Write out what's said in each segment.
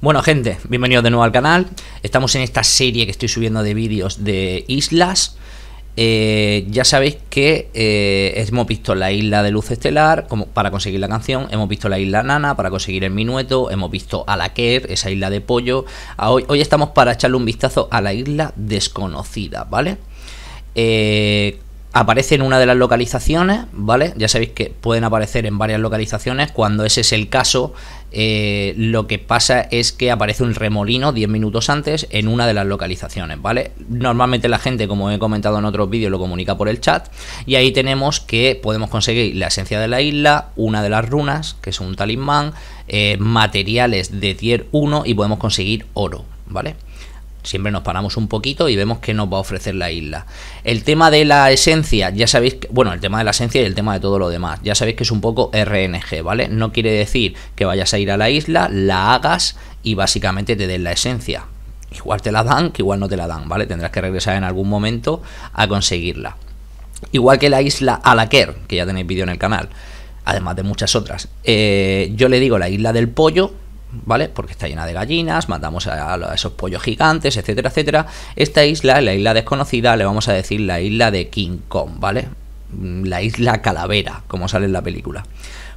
Bueno gente, bienvenidos de nuevo al canal. Estamos en esta serie que estoy subiendo de vídeos de islas eh, ya sabéis que eh, hemos visto la isla de luz estelar para conseguir la canción, hemos visto la isla nana para conseguir el minueto, hemos visto a la Kerr, esa isla de pollo. Ah, hoy, hoy, estamos para echarle un vistazo a la isla desconocida, ¿vale? Eh, aparece en una de las localizaciones, ¿vale? Ya sabéis que pueden aparecer en varias localizaciones. Cuando ese es el caso, eh, lo que pasa es que aparece un remolino 10 minutos antes en una de las localizaciones, ¿vale? Normalmente la gente, como he comentado en otros vídeos, lo comunica por el chat. Y ahí tenemos que podemos conseguir la esencia de la isla, una de las runas, que es un talismán, eh, materiales de tier 1 y podemos conseguir oro, ¿vale? siempre nos paramos un poquito y vemos qué nos va a ofrecer la isla. El tema de la esencia, ya sabéis, bueno, el tema de la esencia y el tema de todo lo demás, ya sabéis que es un poco RNG, ¿vale? No quiere decir que vayas a ir a la isla, la hagas y básicamente te den la esencia. Igual te la dan, que igual no te la dan, ¿vale? Tendrás que regresar en algún momento a conseguirla. Igual que la isla Alaker, que ya tenéis vídeo en el canal, además de muchas otras. Eh, yo le digo la isla del pollo, ¿vale? Porque está llena de gallinas, matamos a, esos pollos gigantes, etcétera, etcétera. Esta isla, la isla desconocida, le vamos a decir la isla de King Kong, ¿vale? Mm, la isla calavera, como sale en la película.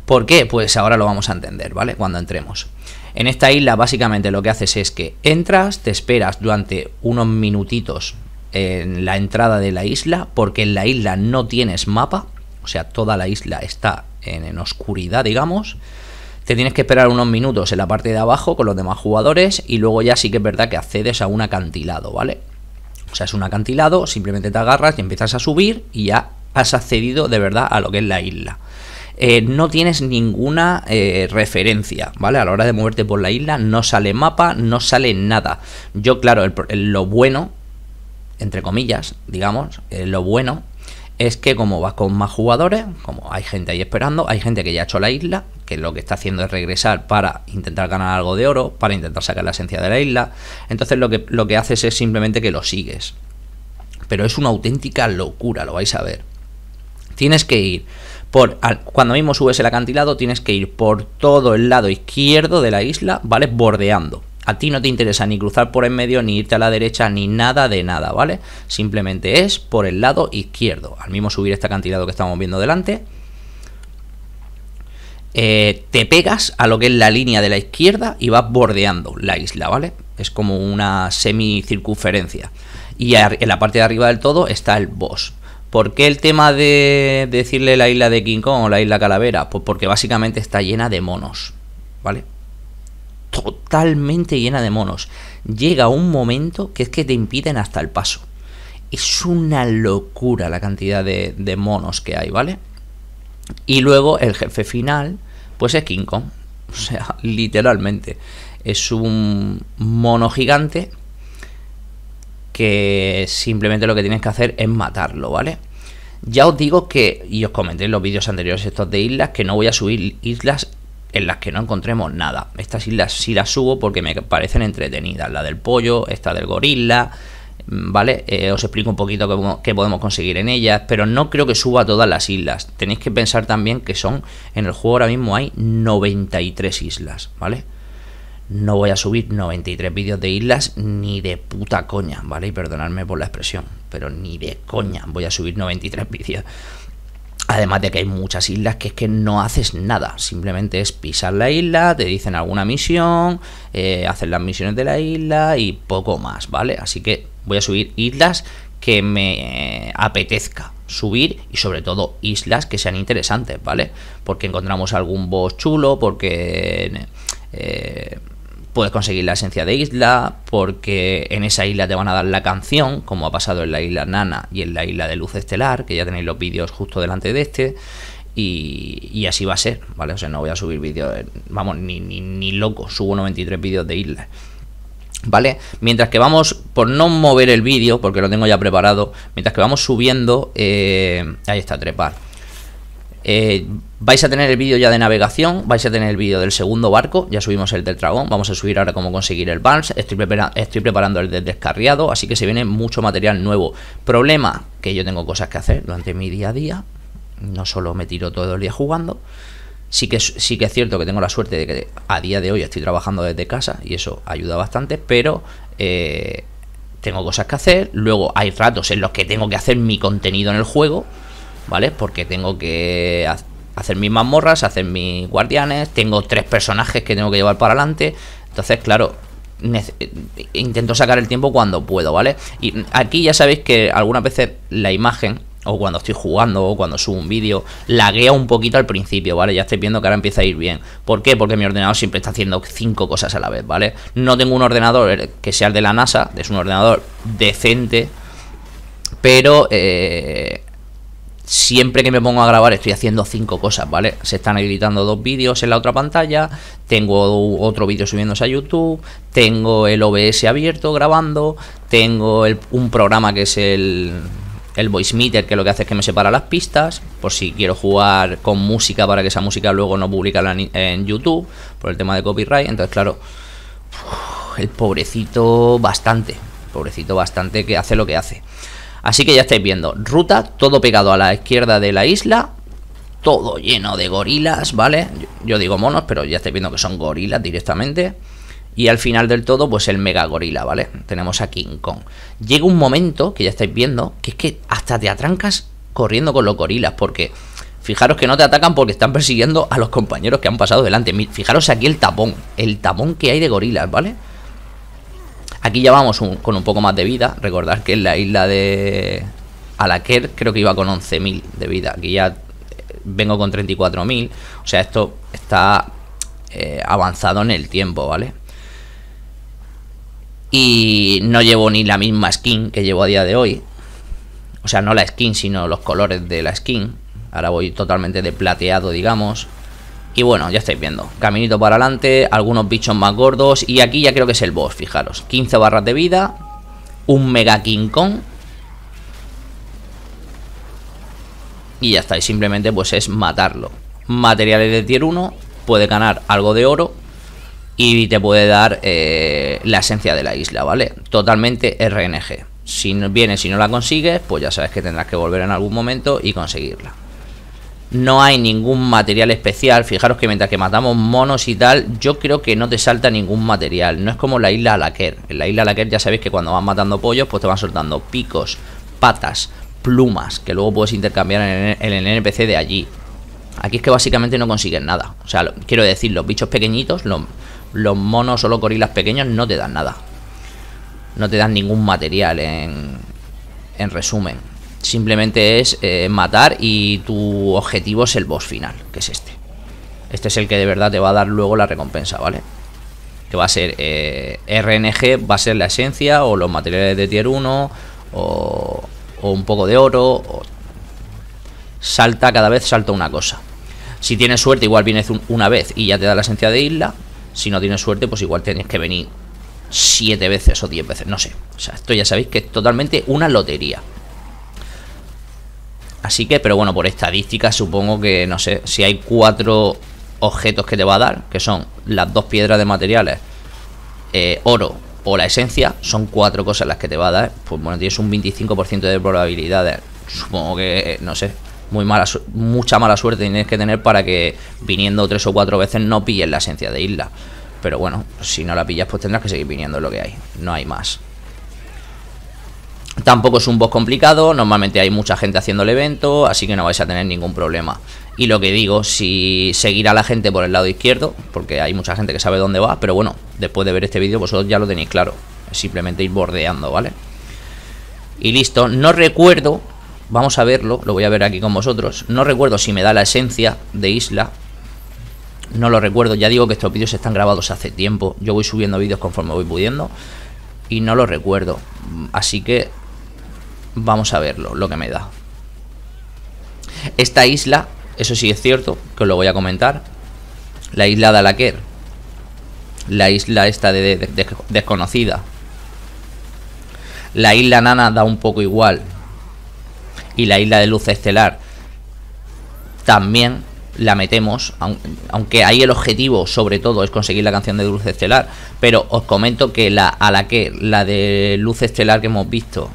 ¿Por qué? Pues ahora lo vamos a entender, ¿vale? Cuando entremos. En esta isla básicamente lo que haces es que entras, te esperas durante unos minutitos en la entrada de la isla, porque en la isla no tienes mapa, o sea, toda la isla está en, en oscuridad, digamos. Te tienes que esperar unos minutos en la parte de abajo con los demás jugadores y luego ya sí que es verdad que accedes a un acantilado, ¿vale? O sea, es un acantilado, simplemente te agarras y empiezas a subir y ya has accedido de verdad a lo que es la isla. Eh, no tienes ninguna eh, referencia, ¿vale? A la hora de moverte por la isla no sale mapa, no sale nada. Yo, claro, lo bueno, entre comillas, digamos, eh, lo bueno es que como vas con más jugadores, como hay gente ahí esperando, hay gente que ya ha hecho la isla, que lo que está haciendo es regresar para intentar ganar algo de oro, para intentar sacar la esencia de la isla. Entonces lo que, lo que haces es simplemente que lo sigues. Pero es una auténtica locura, lo vais a ver. Tienes que ir por cuando mismo subes el acantilado, tienes que ir por todo el lado izquierdo de la isla, ¿vale? Bordeando. A ti no te interesa ni cruzar por en medio, ni irte a la derecha, ni nada de nada, ¿vale? Simplemente es por el lado izquierdo. Al mismo subir esta cantidad que estamos viendo delante, eh, te pegas a lo que es la línea de la izquierda y vas bordeando la isla, ¿vale? Es como una semicircunferencia. Y en la parte de arriba del todo está el boss. ¿Por qué el tema de decirle la isla de King Kong o la isla Calavera? Pues porque básicamente está llena de monos, ¿vale? totalmente llena de monos. Llega un momento que es que te impiden hasta el paso. Es una locura la cantidad de, monos que hay, ¿vale? Y luego el jefe final, pues es King Kong. O sea, literalmente. Es un mono gigante que simplemente lo que tienes que hacer es matarlo, ¿vale? Ya os digo que, y os comenté en los vídeos anteriores estos de islas, que no voy a subir islas en las que no encontremos nada. Estas islas sí las subo porque me parecen entretenidas. La del pollo, esta del gorila, mm, ¿vale? Eh, os explico un poquito qué, podemos conseguir en ellas, pero no creo que suba a todas las islas. Tenéis que pensar también que son, en el juego ahora mismo hay 93 islas, ¿vale? No voy a subir 93 vídeos de islas ni de puta coña, ¿vale? Y perdonadme por la expresión, pero ni de coña voy a subir 93 vídeos Además de que hay muchas islas que es que no haces nada, simplemente es pisar la isla, te dicen alguna misión, eh, hacer las misiones de la isla y poco más, ¿vale? Así que voy a subir islas que me eh, apetezca subir y sobre todo islas que sean interesantes, ¿vale? Porque encontramos algún boss chulo, porque... Eh, puedes conseguir la esencia de isla, porque en esa isla te van a dar la canción, como ha pasado en la isla Nana y en la isla de Luz Estelar, que ya tenéis los vídeos justo delante de este. Y, así va a ser, ¿vale? O sea, no voy a subir vídeos, vamos, ni, ni, loco, subo 93 vídeos de isla. ¿Vale? Mientras que vamos, por no mover el vídeo, porque lo tengo ya preparado, mientras que vamos subiendo, eh, ahí está, trepar. Eh, Vais a tener el vídeo ya de navegación, vais a tener el vídeo del segundo barco, ya subimos el del dragón, vamos a subir ahora cómo conseguir el balance, estoy, preparando el descarriado, así que se viene mucho material nuevo. Problema, que yo tengo cosas que hacer durante mi día a día, no solo me tiro todo el día jugando, sí que, sí que es cierto que tengo la suerte de que a día de hoy estoy trabajando desde casa y eso ayuda bastante, pero... Eh, tengo cosas que hacer, luego hay ratos en los que tengo que hacer mi contenido en el juego, ¿vale? Porque tengo que hacer mis mazmorras, hacer mis guardianes, tengo tres personajes que tengo que llevar para adelante. Entonces, claro, intento sacar el tiempo cuando puedo, ¿vale? Y aquí ya sabéis que algunas veces la imagen o cuando estoy jugando o cuando subo un vídeo, laguea un poquito al principio, ¿vale? Ya estoy viendo que ahora empieza a ir bien. ¿Por qué? Porque mi ordenador siempre está haciendo cinco cosas a la vez, ¿vale? No tengo un ordenador eh, que sea el de la NASA, es un ordenador decente, pero eh, siempre que me pongo a grabar estoy haciendo cinco cosas, ¿vale? Se están editando dos vídeos en la otra pantalla, tengo otro vídeo subiéndose a YouTube, tengo el OBS abierto grabando, tengo un programa que es el, el voice meter que lo que hace es que me separa las pistas, por si quiero jugar con música para que esa música luego no publique en, en YouTube, por el tema de copyright, entonces claro, el pobrecito bastante, pobrecito bastante que hace lo que hace. Así que ya estáis viendo, ruta, todo pegado a la izquierda de la isla, todo lleno de gorilas, ¿vale? Yo digo monos, pero ya estáis viendo que son gorilas directamente. Y al final del todo, pues el mega gorila, ¿vale? Tenemos a King Kong. Llega un momento, que ya estáis viendo, que es que hasta te atrancas corriendo con los gorilas, porque fijaros que no te atacan porque están persiguiendo a los compañeros que han pasado delante. Fijaros aquí el tapón, el tapón que hay de gorilas, ¿vale? Aquí ya vamos con un poco más de vida. recordad que en la isla de Alaker creo que iba con 11.000 de vida. Aquí ya eh, vengo con 34.000. O sea, esto está eh, avanzado en el tiempo, ¿vale? Y no llevo ni la misma skin que llevo a día de hoy. O sea, no la skin, sino los colores de la skin. Ahora voy totalmente de plateado, digamos. Y bueno, ya estáis viendo, caminito para adelante, algunos bichos más gordos y aquí ya creo que es el boss, fijaros. 15 barras de vida, un mega King Kong. Y ya estáis simplemente pues es matarlo. Materiales de tier 1, puede ganar algo de oro y te puede dar eh, la esencia de la isla, ¿vale? Totalmente RNG. Si viene, si no la consigues, pues ya sabes que tendrás que volver en algún momento y conseguirla no hay ningún material especial. Fijaros que mientras que matamos monos y tal, yo creo que no te salta ningún material. No es como la isla Alaquer. En la isla Alaquer ya sabéis que cuando vas matando pollos, pues te van soltando picos, patas, plumas, que luego puedes intercambiar en el NPC de allí. Aquí es que básicamente no consigues nada. O sea, quiero decir, los bichos pequeñitos, los, monos o los gorilas pequeños no te dan nada. No te dan ningún material en, en resumen. Simplemente es eh, matar y tu objetivo es el boss final, que es este. Este es el que de verdad te va a dar luego la recompensa, ¿vale? Que va a ser eh, RNG, va a ser la esencia o los materiales de tier 1 o, un poco de oro. Salta, cada vez salta una cosa. Si tienes suerte, igual vienes una vez y ya te da la esencia de isla. Si no tienes suerte, pues igual tienes que venir siete veces o diez veces, no sé. O sea, esto ya sabéis que es totalmente una lotería. Así que, pero bueno, por estadística supongo que, no sé, si hay cuatro objetos que te va a dar, que son las dos piedras de materiales, eh, oro o la esencia, son cuatro cosas las que te va a dar. Pues bueno, tienes un 25% de probabilidades. Supongo que, no sé, muy mala, mucha mala suerte tienes que tener para que viniendo tres o cuatro veces no pilles la esencia de isla. Pero bueno, si no la pillas, pues tendrás que seguir viniendo lo que hay. No hay más. Tampoco es un boss complicado, normalmente hay mucha gente haciendo el evento, así que no vais a tener ningún problema. Y lo que digo, si seguir a la gente por el lado izquierdo, porque hay mucha gente que sabe dónde va, pero bueno, después de ver este vídeo vosotros ya lo tenéis claro. Simplemente ir bordeando, ¿vale? Y listo, no recuerdo, vamos a verlo, lo voy a ver aquí con vosotros, no recuerdo si me da la esencia de isla, no lo recuerdo, ya digo que estos vídeos están grabados hace tiempo, yo voy subiendo vídeos conforme voy pudiendo y no lo recuerdo, así que Vamos a verlo, lo que me da. Esta isla, eso sí es cierto, que os lo voy a comentar. La isla de Alaquer. La isla esta de, desconocida. La isla nana da un poco igual. Y la isla de luz estelar. También la metemos, aunque ahí el objetivo sobre todo es conseguir la canción de Luz Estelar, pero os comento que la a la que la de Luz Estelar que hemos visto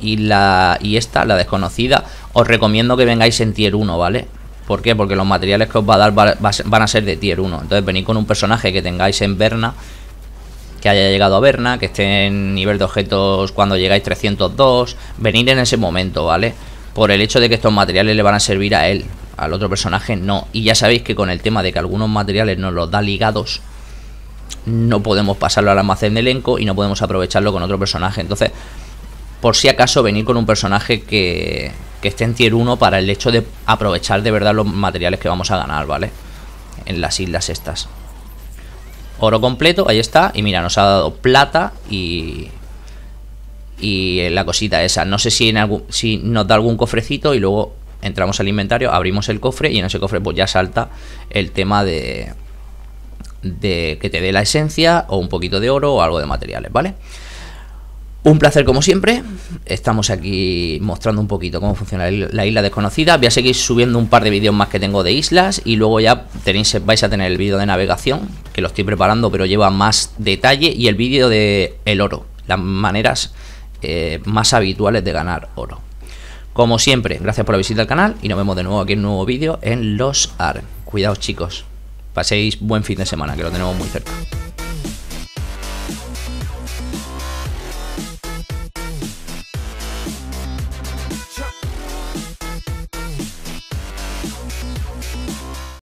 y, la, y esta, la desconocida, os recomiendo que vengáis en tier 1, ¿vale? ¿Por qué? Porque los materiales que os va a dar van a ser de tier 1. Entonces venid con un personaje que tengáis en Berna, que haya llegado a Berna, que esté en nivel de objetos cuando llegáis 302. Venid en ese momento, ¿vale? Por el hecho de que estos materiales le van a servir a él, al otro personaje no. Y ya sabéis que con el tema de que algunos materiales nos los da ligados, no podemos pasarlo al almacén de elenco y no podemos aprovecharlo con otro personaje. Entonces por si acaso venir con un personaje que, que esté en tier 1 para el hecho de aprovechar de verdad los materiales que vamos a ganar, ¿vale? En las islas estas. Oro completo, ahí está. Y mira, nos ha dado plata y... Y la cosita esa. No sé si, en algún, si nos da algún cofrecito y luego entramos al inventario, abrimos el cofre y en ese cofre pues ya salta el tema de, de que te dé la esencia o un poquito de oro o algo de materiales, ¿vale? vale un placer como siempre. Estamos aquí mostrando un poquito cómo funciona la isla desconocida. Voy a seguir subiendo un par de vídeos más que tengo de islas y luego ya tenéis, vais a tener el vídeo de navegación, que lo estoy preparando pero lleva más detalle, y el vídeo de el oro, las maneras eh, más habituales de ganar oro. Como siempre, gracias por la visita al canal y nos vemos de nuevo aquí en un nuevo vídeo en Los AR. Cuidaos chicos, paséis buen fin de semana que lo tenemos muy cerca.